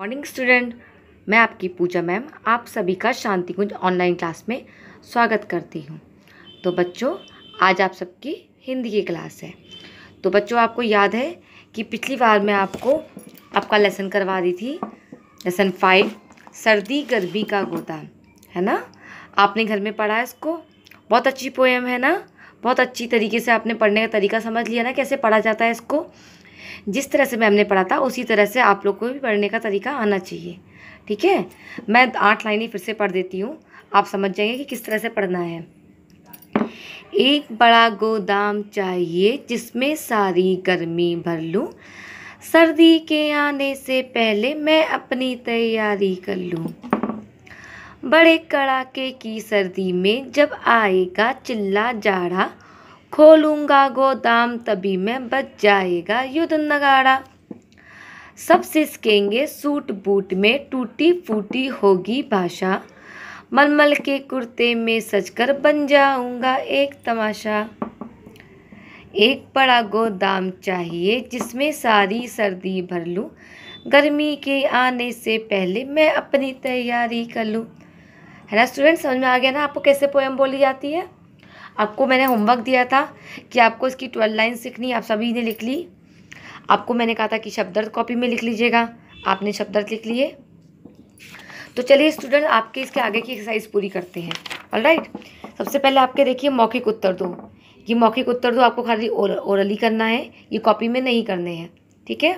Morning student मैं आपकी पूजा ma'am आप सभी का शांति कुंज ऑनलाइन क्लास में स्वागत करती हूँ तो बच्चों आज आप सबकी हिंदी की क्लास है तो बच्चों आपको याद है कि पिछली बार मैं आपको आपका लेसन करवा दी थी लेसन फाइव सर्दी गर्मी का गोदाम है ना आपने घर में पढ़ा है इसको बहुत अच्छी पोएम है ना बहुत अच्छी तरीके से आपने पढ़ने का तरीका समझ लिया ना कैसे पढ़ा जाता है इसको जिस तरह से मैम ने पढ़ा था उसी तरह से आप लोग को भी पढ़ने का तरीका आना चाहिए ठीक है मैं आठ लाइनें फिर से पढ़ देती हूँ आप समझ जाएंगे कि किस तरह से पढ़ना है एक बड़ा गोदाम चाहिए जिसमें सारी गर्मी भर लूँ सर्दी के आने से पहले मैं अपनी तैयारी कर लूँ बड़े कड़ाके की सर्दी में जब आएगा चिल्ला जाड़ा खोलूंगा गोदाम तभी मैं बच जाएगा युद्ध नगाड़ा सब सिसकेंगे सूट बूट में टूटी फूटी होगी भाषा मलमल के कुर्ते में सजकर बन जाऊंगा एक तमाशा एक बड़ा गोदाम चाहिए जिसमें सारी सर्दी भर लूँ गर्मी के आने से पहले मैं अपनी तैयारी कर लूँ है ना स्टूडेंट समझ में आ गया ना आपको कैसे पोएम बोली जाती है आपको मैंने होमवर्क दिया था कि आपको इसकी ट्वेल्व लाइन सीखनी आप सभी ने लिख ली आपको मैंने कहा था कि शब्दार्थ कॉपी में लिख लीजिएगा आपने शब्दार्थ लिख लिए तो चलिए स्टूडेंट आपके इसके आगे की एक्सरसाइज पूरी करते हैं ऑल राइट सबसे पहले आपके देखिए मौखिक उत्तर दो ये मौखिक उत्तर दो आपको खाली ओरली करना है ये कॉपी में नहीं करने हैं ठीक है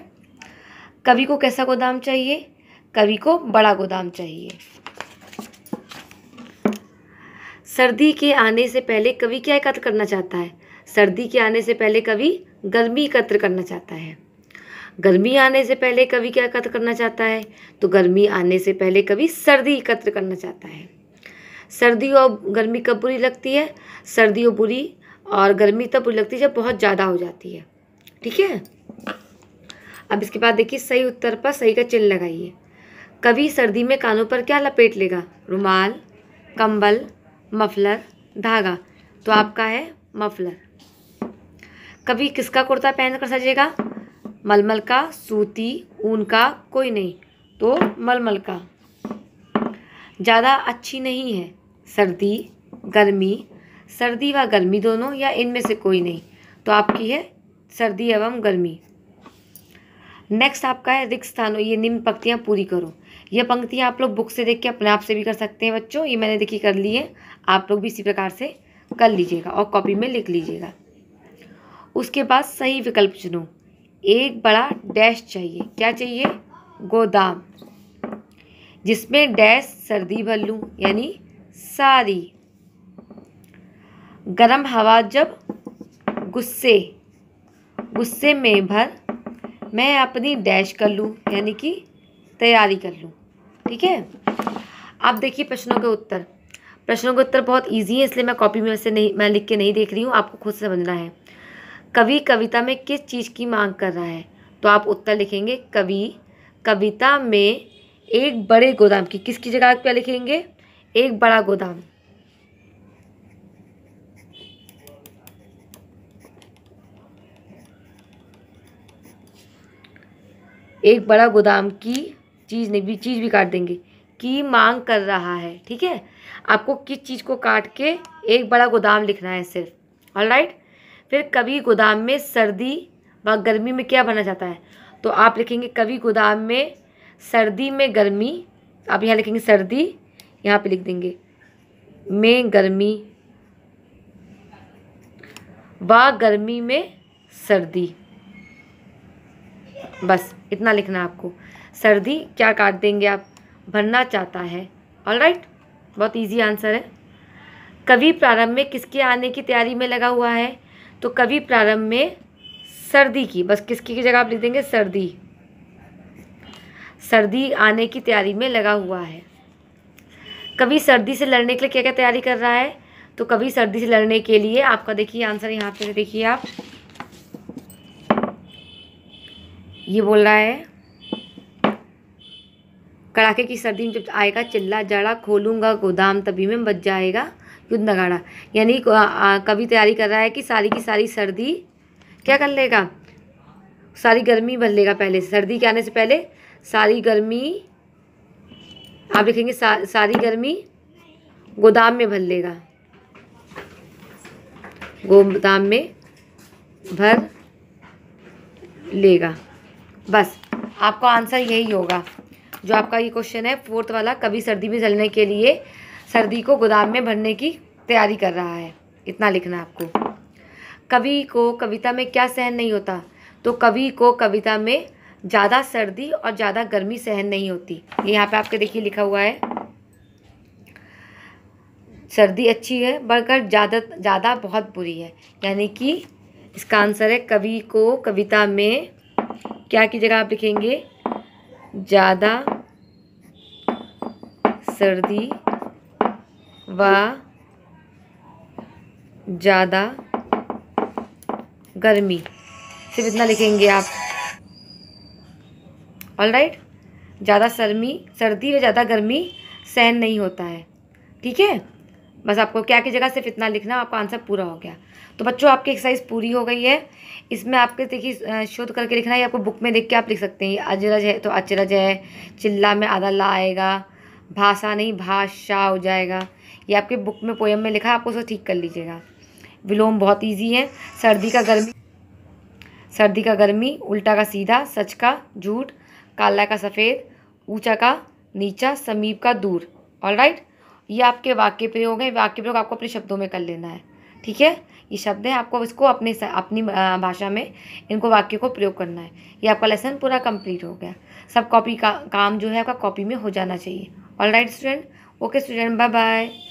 कवि को कैसा गोदाम चाहिए कवि को बड़ा गोदाम चाहिए सर्दी के आने से पहले कवि क्या एकत्र करना चाहता है सर्दी के आने से पहले कवि गर्मी एकत्र करना चाहता है गर्मी आने से पहले कवि क्या एकत्र करना चाहता है तो गर्मी आने से पहले कवि सर्दी एकत्र करना चाहता है सर्दी और गर्मी कब बुरी लगती है सर्दी और बुरी और गर्मी तब बुरी लगती है जब बहुत ज़्यादा हो जाती है ठीक है अब इसके बाद देखिए सही उत्तर पर सही का चिन्ह लगाइए कवि सर्दी में कानों पर क्या लपेट लेगा रुमाल कंबल मफलर धागा तो आपका है मफलर कभी किसका कुर्ता पहन कर सजेगा मलमल का सूती ऊन का कोई नहीं तो मलमल का ज़्यादा अच्छी नहीं है सर्दी गर्मी सर्दी व गर्मी दोनों या इनमें से कोई नहीं तो आपकी है सर्दी एवं गर्मी नेक्स्ट आपका है रिक्त स्थानों ये निम्न पंक्तियाँ पूरी करो ये पंक्तियाँ आप लोग बुक से देख के अपने आप से भी कर सकते हैं बच्चों ये मैंने देखी कर ली है आप लोग भी इसी प्रकार से कर लीजिएगा और कॉपी में लिख लीजिएगा उसके बाद सही विकल्प चुनो एक बड़ा डैश चाहिए क्या चाहिए गोदाम जिसमें डैश सर्दी भर लूँ यानी सारी गर्म हवा जब गुस्से गुस्से में भर मैं अपनी डैश कर लूँ यानी कि तैयारी कर लूँ ठीक है आप देखिए प्रश्नों के उत्तर प्रश्नों के उत्तर बहुत ईजी है इसलिए मैं कॉपी में से नहीं मैं लिख के नहीं देख रही हूँ आपको खुद समझना है कवि कविता में किस चीज़ की मांग कर रहा है तो आप उत्तर लिखेंगे कवि कविता में एक बड़े गोदाम की किसकी जगह आप क्या लिखेंगे एक बड़ा गोदाम एक बड़ा गोदाम की चीज़ नहीं भी चीज़ भी काट देंगे की मांग कर रहा है ठीक है आपको किस चीज़ को काट के एक बड़ा गोदाम लिखना है सिर्फ ऑल राइट फिर कभी गोदाम में सर्दी व गर्मी में क्या बना जाता है तो आप लिखेंगे कभी गोदाम में सर्दी में गर्मी आप यहाँ लिखेंगे सर्दी यहाँ पे लिख देंगे में गर्मी व गर्मी में सर्दी बस इतना लिखना है आपको सर्दी क्या काट देंगे आप भरना चाहता है ऑल राइट बहुत ईजी आंसर है कवि प्रारंभ में किसके आने की तैयारी में लगा हुआ है तो कवि प्रारंभ में सर्दी की बस किसकी की जगह आप लिख देंगे सर्दी सर्दी आने की तैयारी में लगा हुआ है कवि सर्दी से लड़ने के लिए क्या क्या तैयारी कर रहा है तो कवि सर्दी से लड़ने के लिए आपका देखिए आंसर यहाँ पे देखिए आप ये बोल रहा है कड़ाके की सर्दी में जब आएगा चिल्ला जाड़ा खोलूंगा गोदाम तभी में बच जाएगा युद्ध नगाड़ा यानी कभी तैयारी कर रहा है कि सारी की सारी सर्दी क्या कर लेगा सारी गर्मी भर लेगा पहले सर्दी के आने से पहले सारी गर्मी आप लिखेंगे सा, सारी गर्मी गोदाम में भर लेगा गोदाम में भर लेगा बस आपका आंसर यही होगा जो आपका ये क्वेश्चन है फोर्थ वाला कभी सर्दी में जलने के लिए सर्दी को गोदाम में भरने की तैयारी कर रहा है इतना लिखना आपको कवि को कविता में क्या सहन नहीं होता तो कवि को कविता में ज़्यादा सर्दी और ज़्यादा गर्मी सहन नहीं होती ये यहाँ पे आपके देखिए लिखा हुआ है सर्दी अच्छी है बढ़कर ज़्यादा ज़्यादा बहुत बुरी है यानी कि इसका आंसर है कवि को कविता में क्या की जगह आप लिखेंगे ज़्यादा सर्दी व ज़्यादा गर्मी सिर्फ इतना लिखेंगे आप ऑल राइट right? ज़्यादा सर्मी सर्दी व ज़्यादा गर्मी सहन नहीं होता है ठीक है बस आपको क्या की जगह सिर्फ इतना लिखना आपका आंसर पूरा हो गया तो बच्चों आपकी एक्सरसाइज पूरी हो गई है इसमें आपके देखिए शोध करके लिखना है आपको बुक में देख के आप लिख सकते हैं अजरज है तो अचरज है चिल्ला में आधा ला आएगा भाषा नहीं भाषा हो जाएगा ये आपके बुक में पोएम में लिखा है आपको उसको ठीक कर लीजिएगा विलोम बहुत ईजी है सर्दी का गर्मी सर्दी का गर्मी उल्टा का सीधा सच का झूठ काला का सफ़ेद ऊंचा का नीचा समीप का दूर ऑल राइट ये आपके वाक्य प्रयोग हैं वाक्य प्रयोग आपको अपने शब्दों में कर लेना है ठीक है ये शब्द हैं आपको इसको अपने अपनी भाषा में इनको वाक्य को प्रयोग करना है ये आपका लेसन पूरा कंप्लीट हो गया सब कॉपी का काम जो है आपका कॉपी में हो जाना चाहिए all right student okay student bye bye